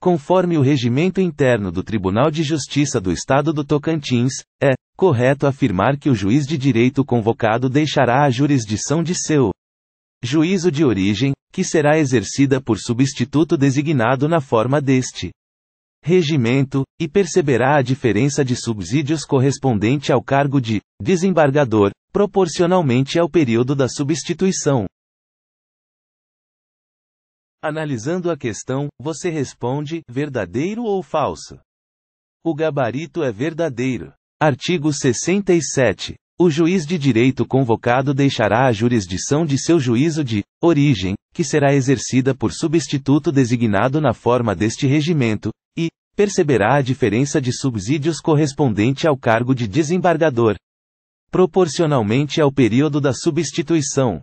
conforme o regimento interno do Tribunal de Justiça do Estado do Tocantins, é correto afirmar que o juiz de direito convocado deixará a jurisdição de seu juízo de origem, que será exercida por substituto designado na forma deste regimento, e perceberá a diferença de subsídios correspondente ao cargo de desembargador, proporcionalmente ao período da substituição. Analisando a questão, você responde: verdadeiro ou falso? O gabarito é verdadeiro. Artigo 67. O juiz de direito convocado deixará a jurisdição de seu juízo de origem, que será exercida por substituto designado na forma deste regimento, e perceberá a diferença de subsídios correspondente ao cargo de desembargador, proporcionalmente ao período da substituição.